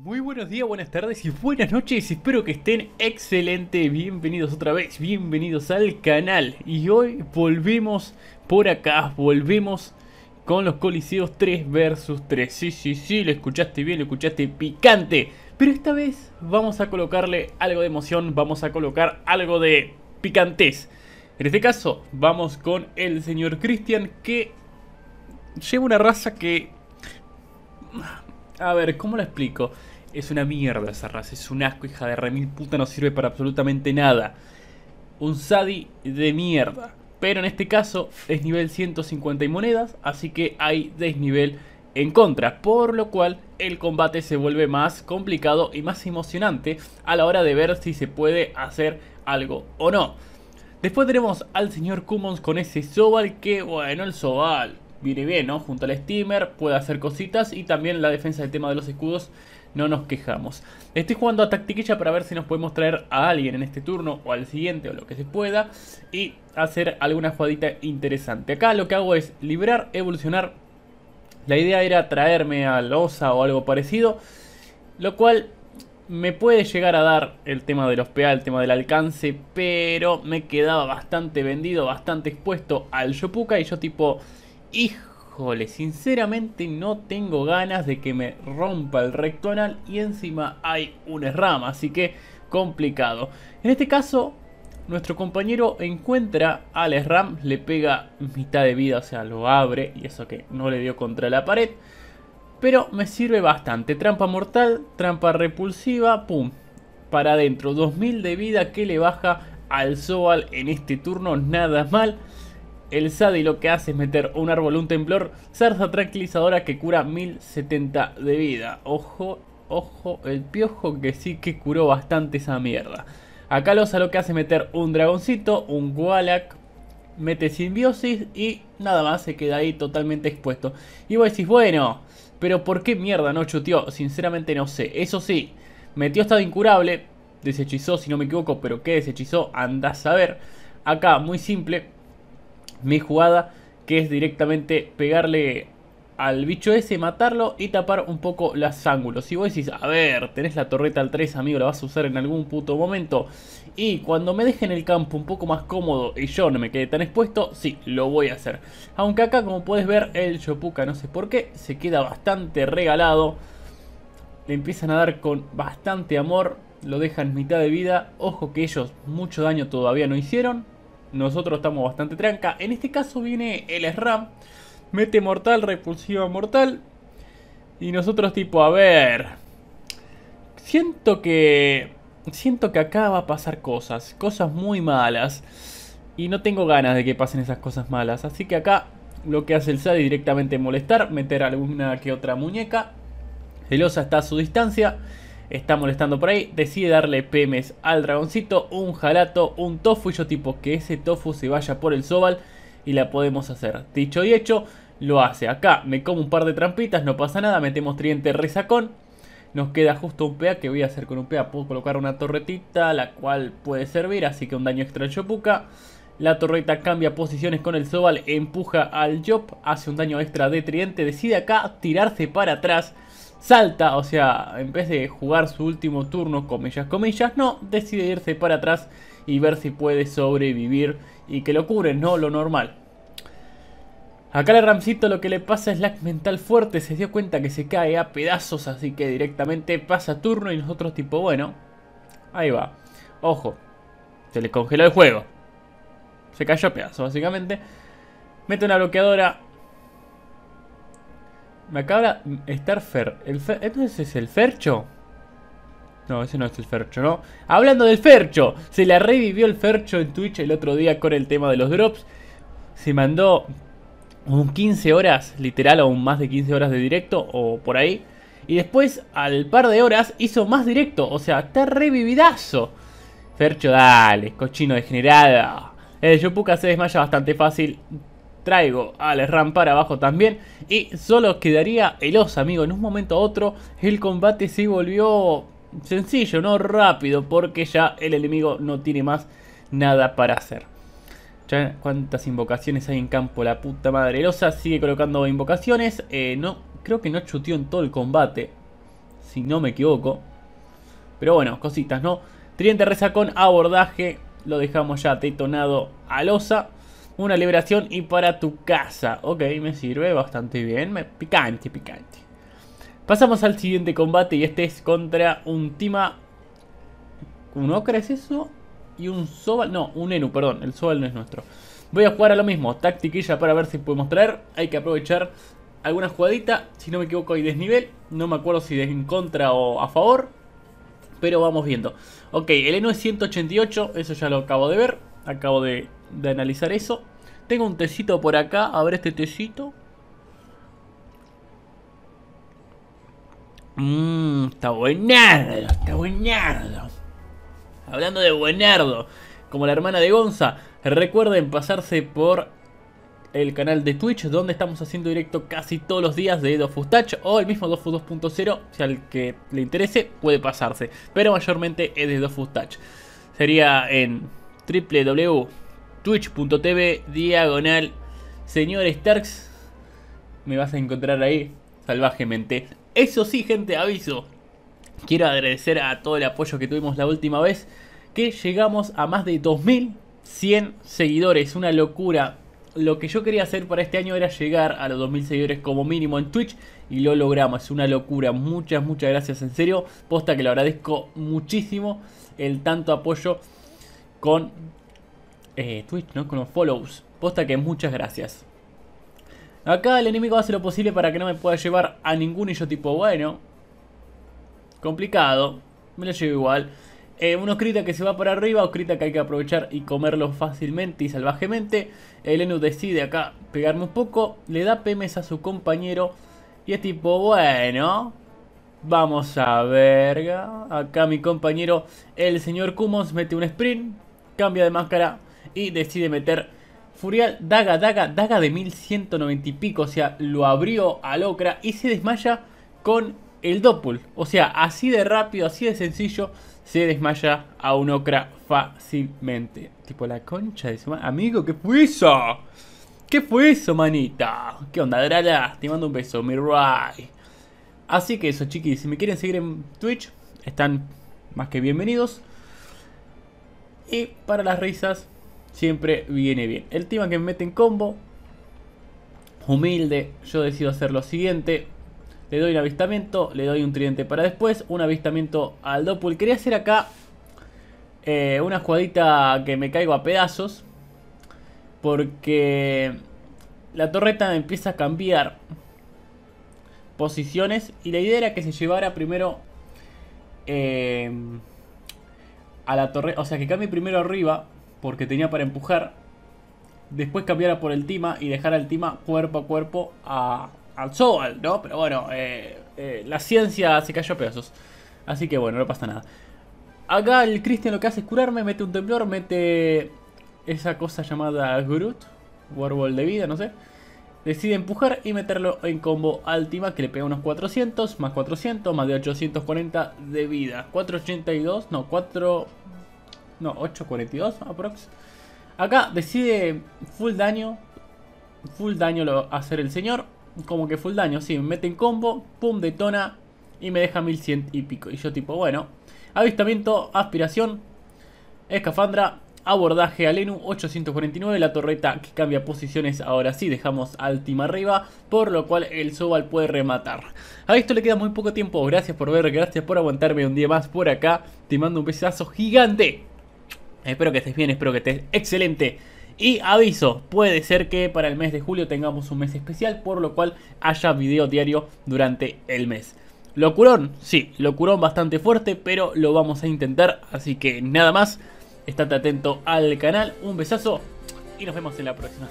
Muy buenos días, buenas tardes y buenas noches. Espero que estén excelente. Bienvenidos otra vez, bienvenidos al canal. Y hoy volvemos por acá, volvemos con los Coliseos 3 versus 3. Sí, sí, sí, lo escuchaste bien, lo escuchaste picante. Pero esta vez vamos a colocarle algo de emoción, vamos a colocar algo de picantez. En este caso, vamos con el señor Cristian que lleva una raza que... A ver, ¿cómo lo explico? Es una mierda esa raza, es un asco, hija de remil puta, no sirve para absolutamente nada. Un Sadi de mierda. Pero en este caso es nivel 150 y monedas, así que hay desnivel en contra, por lo cual el combate se vuelve más complicado y más emocionante a la hora de ver si se puede hacer algo o no. Después tenemos al señor Cummons con ese Sobal que, bueno, el Sobal viene bien, ¿no? Junto al Steamer, puede hacer cositas y también la defensa del tema de los escudos no nos quejamos. Estoy jugando a tactiquilla para ver si nos podemos traer a alguien en este turno o al siguiente o lo que se pueda. Y hacer alguna jugadita interesante. Acá lo que hago es librar, evolucionar. La idea era traerme a Losa o algo parecido. Lo cual me puede llegar a dar el tema de los PA, el tema del alcance, pero me quedaba bastante vendido, bastante expuesto al Yopuka y yo tipo, hijo sinceramente no tengo ganas de que me rompa el rectonal y encima hay un rama, así que complicado. En este caso, nuestro compañero encuentra al ram le pega mitad de vida, o sea, lo abre y eso que no le dio contra la pared. Pero me sirve bastante, trampa mortal, trampa repulsiva, pum, para adentro, 2000 de vida que le baja al Zoal en este turno, nada mal. El Sadi lo que hace es meter un árbol, un temblor, zarza tranquilizadora que cura 1070 de vida. Ojo, ojo, el piojo que sí que curó bastante esa mierda. Acá Losa lo que hace es meter un dragoncito, un gualak, mete simbiosis y nada más se queda ahí totalmente expuesto. Y vos decís, bueno, pero ¿por qué mierda no chuteó? Sinceramente no sé. Eso sí, metió estado incurable, deshechizó si no me equivoco, pero ¿qué desechizó, Andás a ver. Acá, muy simple, mi jugada, que es directamente pegarle al bicho ese, matarlo y tapar un poco los ángulos. Si vos decís, a ver, tenés la torreta al 3, amigo, la vas a usar en algún puto momento. Y cuando me dejen el campo un poco más cómodo y yo no me quede tan expuesto, sí, lo voy a hacer. Aunque acá, como puedes ver, el chopuca no sé por qué, se queda bastante regalado. Le empiezan a dar con bastante amor, lo dejan mitad de vida. Ojo que ellos mucho daño todavía no hicieron. Nosotros estamos bastante tranca. En este caso viene el SRAM. Mete mortal, repulsiva mortal. Y nosotros tipo, a ver. Siento que... Siento que acá va a pasar cosas. Cosas muy malas. Y no tengo ganas de que pasen esas cosas malas. Así que acá lo que hace el SAD es directamente molestar. Meter alguna que otra muñeca. Celosa está a su distancia está molestando por ahí, decide darle PEMES al dragoncito, un jalato, un tofu y yo tipo que ese tofu se vaya por el sobal y la podemos hacer. Dicho y hecho, lo hace. Acá me como un par de trampitas, no pasa nada, metemos TRIENTE resacón. Nos queda justo un PEA. que voy a hacer con un PEA? Puedo colocar una torretita, la cual puede servir, así que un daño extra al Yopuka. La torreta cambia posiciones con el Sobal, empuja al Job, hace un daño extra de TRIENTE. decide acá tirarse para atrás salta, o sea, en vez de jugar su último turno, comillas, comillas, no, decide irse para atrás y ver si puede sobrevivir y que lo cure, no lo normal. Acá el Ramcito lo que le pasa es lag mental fuerte, se dio cuenta que se cae a pedazos, así que directamente pasa turno y nosotros tipo, bueno, ahí va. Ojo, se le congeló el juego. Se cayó a pedazos, básicamente. Mete una bloqueadora, me acaba de estar Fer. ¿Entonces ¿este es el Fercho? No, ese no es el Fercho, ¿no? Hablando del Fercho, se la revivió el Fercho en Twitch el otro día con el tema de los drops. Se mandó un 15 horas, literal, o un más de 15 horas de directo, o por ahí. Y después, al par de horas, hizo más directo. O sea, está revividazo. Fercho, dale, cochino degenerada. El eh, Yopuka se desmaya bastante fácil traigo al RAM para abajo también. Y solo quedaría el osa amigo. En un momento a otro el combate se volvió sencillo, no rápido, porque ya el enemigo no tiene más nada para hacer. Ya cuántas invocaciones hay en campo, la puta madre. el osa sigue colocando invocaciones. Eh, no, creo que no chuteó en todo el combate. Si no me equivoco. Pero bueno, cositas, ¿no? Triente reza con abordaje. Lo dejamos ya detonado al osa una liberación y para tu casa. Ok, me sirve bastante bien. picante, picante. Pasamos al siguiente combate y este es contra un Tima... ¿Un Ocra es eso? Y un Sobal... No, un Enu, perdón. El Sobal no es nuestro. Voy a jugar a lo mismo. Tactiquilla para ver si podemos traer. Hay que aprovechar alguna jugadita. Si no me equivoco hay desnivel. No me acuerdo si es en contra o a favor. Pero vamos viendo. Ok, el Enu es 188. Eso ya lo acabo de ver. Acabo de de analizar eso. Tengo un tecito por acá. A ver este tecito. Mmm, está buenardo, está buenardo. Hablando de buenardo, como la hermana de Gonza, recuerden pasarse por el canal de Twitch, donde estamos haciendo directo casi todos los días de Dofus Touch o el mismo Dofus 2.0, si al que le interese puede pasarse, pero mayormente es de Dofus Touch. Sería en www twitch.tv diagonal señor Starks. Me vas a encontrar ahí salvajemente. Eso sí, gente, aviso. Quiero agradecer a todo el apoyo que tuvimos la última vez, que llegamos a más de 2100 seguidores, una locura. Lo que yo quería hacer para este año era llegar a los 2000 seguidores como mínimo en Twitch y lo logramos, es una locura. Muchas, muchas gracias, en serio. Posta que lo agradezco muchísimo el tanto apoyo con eh, Twitch, ¿no? Con los follows. Posta que muchas gracias. Acá el enemigo hace lo posible para que no me pueda llevar a ninguno y yo tipo, bueno. Complicado. Me lo llevo igual. Eh, uno que se va para arriba, o que hay que aprovechar y comerlo fácilmente y salvajemente. El Enu decide acá pegarme un poco, le da PMs a su compañero y es tipo, bueno, vamos a verga. Acá mi compañero, el señor Kumons, mete un sprint, cambia de máscara y decide meter Furial, daga, daga, daga de 1190 y pico. O sea, lo abrió a Locra y se desmaya con el Doppel. O sea, así de rápido, así de sencillo, se desmaya a un okra fácilmente. Tipo la concha de su Amigo, ¿qué fue eso? ¿Qué fue eso, manita? ¿Qué onda, Drala? Te mando un beso, mi Así que eso, chiquis. Si me quieren seguir en Twitch, están más que bienvenidos. Y para las risas, siempre viene bien. El tema que me mete en combo, humilde, yo decido hacer lo siguiente. Le doy un avistamiento, le doy un tridente para después, un avistamiento al Doppel. Quería hacer acá eh, una jugadita que me caigo a pedazos. Porque la torreta empieza a cambiar posiciones. Y la idea era que se llevara primero eh, a la torreta. O sea, que cambie primero arriba porque tenía para empujar. Después cambiara por el Tima y dejara el Tima cuerpo a cuerpo a, al Sobal, ¿no? Pero bueno, eh, eh, la ciencia se cayó a pedazos. Así que bueno, no pasa nada. Acá el Christian lo que hace es curarme, mete un temblor, mete esa cosa llamada Grut Warball de vida, no sé. Decide empujar y meterlo en combo al Tima que le pega unos 400, más 400, más de 840 de vida. 482, no, 4... No, 8.42 aprox. Acá decide full daño. Full daño lo hacer el señor. Como que full daño, sí. Me mete en combo. Pum, detona. Y me deja 1100 y pico. Y yo tipo, bueno. Avistamiento, aspiración. Escafandra. Abordaje a Lenu 849, la torreta que cambia posiciones ahora sí, dejamos al team arriba, por lo cual el Sobal puede rematar. A esto le queda muy poco tiempo, gracias por ver, gracias por aguantarme un día más por acá, te mando un besazo gigante. Espero que estés bien, espero que estés excelente. Y aviso, puede ser que para el mes de julio tengamos un mes especial, por lo cual haya video diario durante el mes. Locurón, sí, locurón bastante fuerte, pero lo vamos a intentar. Así que nada más, estate atento al canal, un besazo y nos vemos en la próxima.